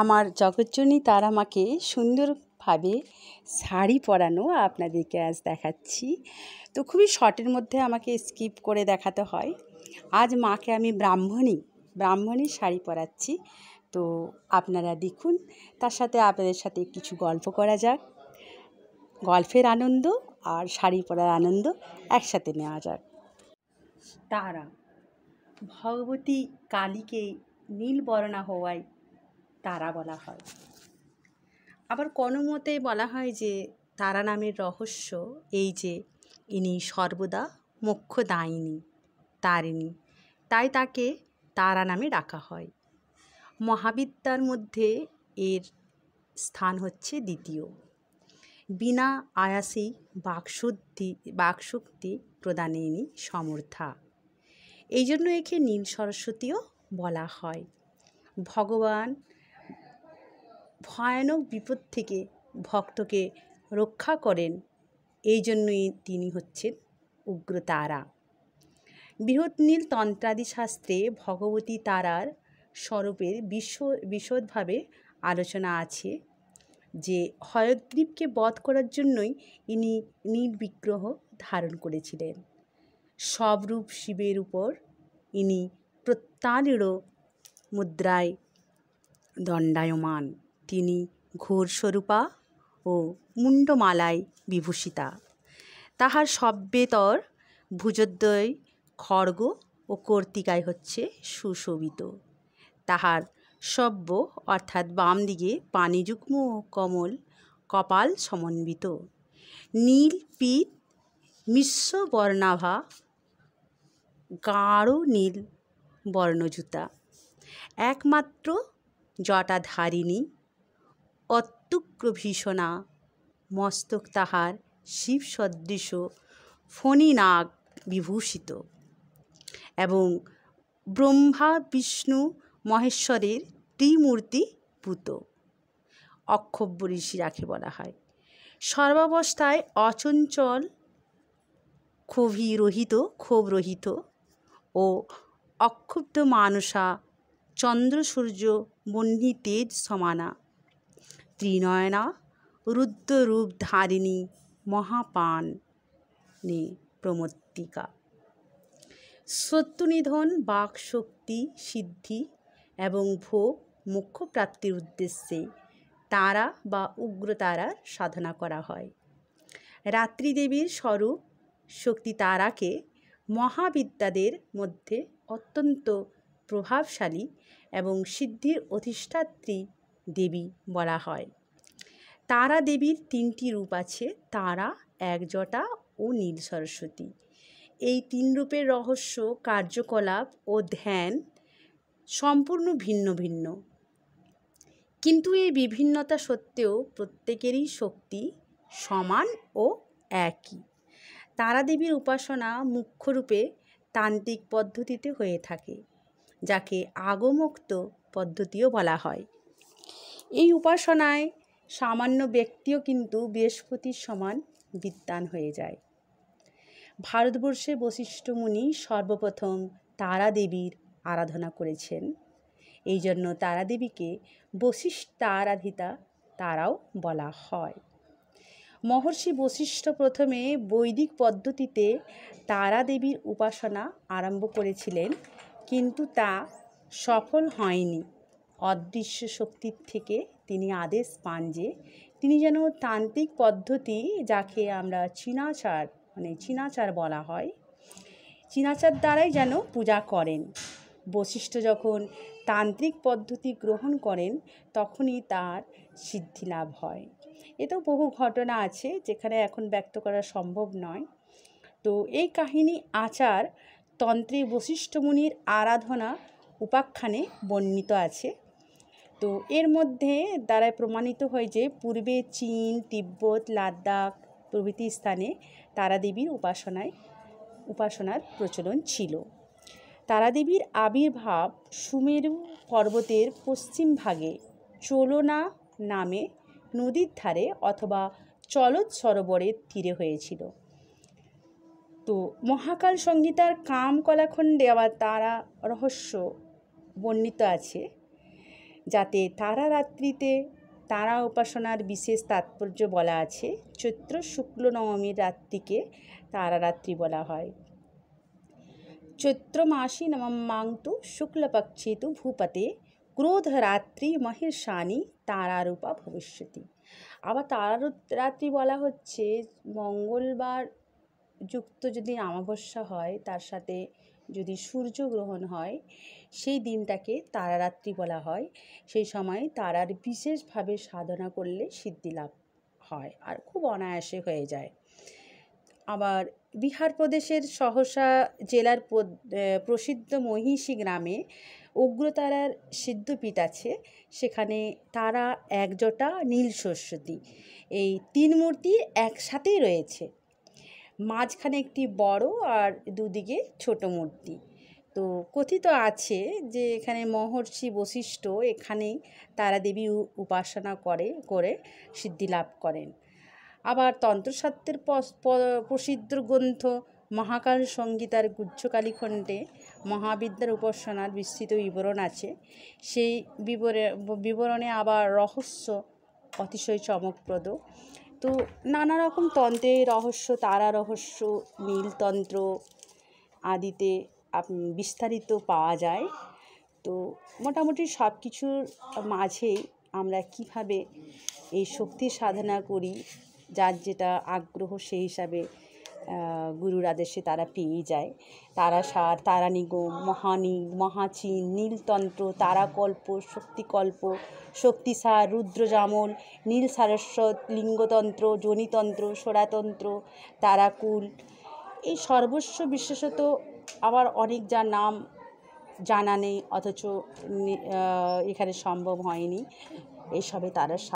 আমার জগজ্জনী তারা মাকে সুন্দরভাবে শাড়ি পরানো আপনাদেরকে আজ দেখাচ্ছি তো খুবই শর্টের মধ্যে আমাকে স্কিপ করে দেখাতে হয় আজ মাকে আমি ব্রাহ্মণী ব্রাহ্মণী শাড়ি পরাচ্ছি তো আপনারা দেখুন তার সাথে আপনাদের সাথে কিছু গল্প করা যাক গল্পের আনন্দ আর শাড়ি পরার আনন্দ একসাথে নেওয়া যাক তারা ভগবতী কালীকে নীল বর্ণা হওয়ায় তারা বলা হয় আবার কোনো মতে বলা হয় যে তারা নামের রহস্য এই যে ইনি সর্বদা দায়িনী তারিণী তাই তাকে তারা নামে ডাকা হয় মহাবিদ্যার মধ্যে এর স্থান হচ্ছে দ্বিতীয় বিনা আয়াসেই বাকশুদ্ধি বাকশক্তি প্রদানে ইনি সমর্থা এই জন্য একে নীল সরস্বতীও বলা হয় ভগবান ভয়ানক বিপদ থেকে ভক্তকে রক্ষা করেন এই জন্যই তিনি হচ্ছেন উগ্রতারা বৃহৎ নীল তন্ত্রাদি শাস্ত্রে ভগবতী তারার স্বরূপের বিশ্ব বিশদভাবে আলোচনা আছে যে হয়গ্রীবকে বধ করার জন্যই ইনি নীল বিগ্রহ ধারণ করেছিলেন সবরূপ শিবের উপর ইনি প্রত্যানিড় মুদ্রায় দণ্ডায়মান তিনি ঘোরস্বরূপা ও মুন্ডমালায় বিভূষিতা তাহার সব্যেতর ভুজদ্বয় খড়গ ও কর্তিকায় হচ্ছে সুশোভিত তাহার সব্য অর্থাৎ বাম দিকে পানিযুগ্ম কমল কপাল সমন্বিত নীল পিত মিশ্র বর্ণাভা গাঢ় নীল বর্ণজুতা একমাত্র জটাধারিণী অত্যুগ্রভীষণা মস্তক তাহার শিবসদৃশ নাগ বিভূষিত এবং ব্রহ্মা বিষ্ণু মহেশ্বরের ত্রিমূর্তি পুত অক্ষব্য ঋষি রাখে বলা হয় সর্বাবস্থায় অচঞ্চল ক্ষোভী রহিত ক্ষোভ রহিত ও অক্ষুব্ধ মানুষা চন্দ্র সূর্য বন্যী তেজ সমানা ত্রিনয়না রুদ্ররূপ ধারিণী মহাপান নে প্রমত্তিকা সত্যনিধন বাক শক্তি সিদ্ধি এবং ভোগ মুখ্য প্রাপ্তির উদ্দেশ্যে তারা বা উগ্র তারার সাধনা করা হয় রাত্রিদেবীর স্বরূপ শক্তি তারাকে মহাবিদ্যাদের মধ্যে অত্যন্ত প্রভাবশালী এবং সিদ্ধির অধিষ্ঠাত্রী দেবী বলা হয় তারা দেবীর তিনটি রূপ আছে তারা একজটা ও নীল সরস্বতী এই তিন রূপের রহস্য কার্যকলাপ ও ধ্যান সম্পূর্ণ ভিন্ন ভিন্ন কিন্তু এই বিভিন্নতা সত্ত্বেও প্রত্যেকেরই শক্তি সমান ও একই তারাদেবীর উপাসনা মুখ্যরূপে তান্ত্রিক পদ্ধতিতে হয়ে থাকে যাকে আগমুক্ত পদ্ধতিও বলা হয় এই উপাসনায় সামান্য ব্যক্তিও কিন্তু বৃহস্পতির সমান বিদ্যান হয়ে যায় ভারতবর্ষে বশিষ্ঠ মুনি সর্বপ্রথম তারা দেবীর আরাধনা করেছেন এই জন্য তারা দেবীকে বশিষ্ঠ আরাধিতা তারাও বলা হয় মহর্ষি বশিষ্ঠ প্রথমে বৈদিক পদ্ধতিতে তারা দেবীর উপাসনা আরম্ভ করেছিলেন কিন্তু তা সফল হয়নি অদৃশ্য শক্তির থেকে তিনি আদেশ পান যে তিনি যেন তান্ত্রিক পদ্ধতি যাকে আমরা চীনাচার মানে চীনাচার বলা হয় চীনাচার দ্বারাই যেন পূজা করেন বশিষ্ঠ যখন তান্ত্রিক পদ্ধতি গ্রহণ করেন তখনই তার সিদ্ধি লাভ হয় এতেও বহু ঘটনা আছে যেখানে এখন ব্যক্ত করা সম্ভব নয় তো এই কাহিনী আচার তন্ত্রে বশিষ্ঠ মুনির আরাধনা উপাখ্যানে বর্ণিত আছে তো এর মধ্যে দ্বারায় প্রমাণিত হয় যে পূর্বে চীন তিব্বত লাদাখ প্রভৃতি স্থানে তারাদেবীর উপাসনায় উপাসনার প্রচলন ছিল তারাদেবীর আবির্ভাব সুমেরু পর্বতের পশ্চিম ভাগে চোলনা নামে নদীর ধারে অথবা চলৎ সরোবরের তীরে হয়েছিল তো মহাকাল সংগীতার কাম কলাখণ্ডে আবার তারা রহস্য বর্ণিত আছে যাতে তারা রাত্রিতে তারা উপাসনার বিশেষ তাৎপর্য বলা আছে চৈত্র শুক্ল নবমীর রাত্রিকে তারারাত্রি বলা হয় চৈত্র মাসি নমম্মাং মাংতু শুক্লপক্ষে তু ভূপতে ক্রোধরাত্রি মহির্ষানি তারারূপা ভবিষ্যতি আবার রাত্রি বলা হচ্ছে মঙ্গলবার যুক্ত যদি আমাবস্যা হয় তার সাথে যদি সূর্যগ্রহণ হয় সেই দিনটাকে তারারাত্রি বলা হয় সেই সময় তারার বিশেষভাবে সাধনা করলে সিদ্ধি লাভ হয় আর খুব অনায়াসে হয়ে যায় আবার বিহার প্রদেশের সহসা জেলার প্রসিদ্ধ মহিষী গ্রামে উগ্রতারার সিদ্ধপীঠ আছে সেখানে তারা একজোটা নীল সরস্বতী এই তিন মূর্তি একসাথেই রয়েছে মাঝখানে একটি বড় আর দুদিকে ছোট মূর্তি তো কথিত আছে যে এখানে মহর্ষি বশিষ্ঠ এখানেই তারাদেবী উপাসনা করে করে সিদ্ধি লাভ করেন আবার তন্ত্রসাত্যের প্রসিদ্ধ গ্রন্থ মহাকাল সংগীতার গুচ্ছকালী খণ্ডে মহাবিদ্যার উপাসনার বিস্তৃত বিবরণ আছে সেই বিবরে বিবরণে আবার রহস্য অতিশয় চমকপ্রদ তো নানা রকম তন্ত্রের রহস্য তারা রহস্য নীলতন্ত্র আদিতে বিস্তারিত পাওয়া যায় তো মোটামুটি সব কিছুর মাঝেই আমরা কিভাবে এই শক্তি সাধনা করি যার যেটা আগ্রহ সেই হিসাবে গুরুর আদেশে তারা পেয়ে যায় তারাসার নিগম মহানি মহাচিন নীলতন্ত্র তারাকল্প শক্তিকল্প শক্তিসার রুদ্রজামল নীল সারস্বত লিঙ্গতন্ত্র জনিতন্ত্র সোরাতন্ত্র তারাকুল এই সর্বস্ব বিশেষত আবার অনেক যার নাম জানা নেই অথচ এখানে সম্ভব হয়নি এসবে তারা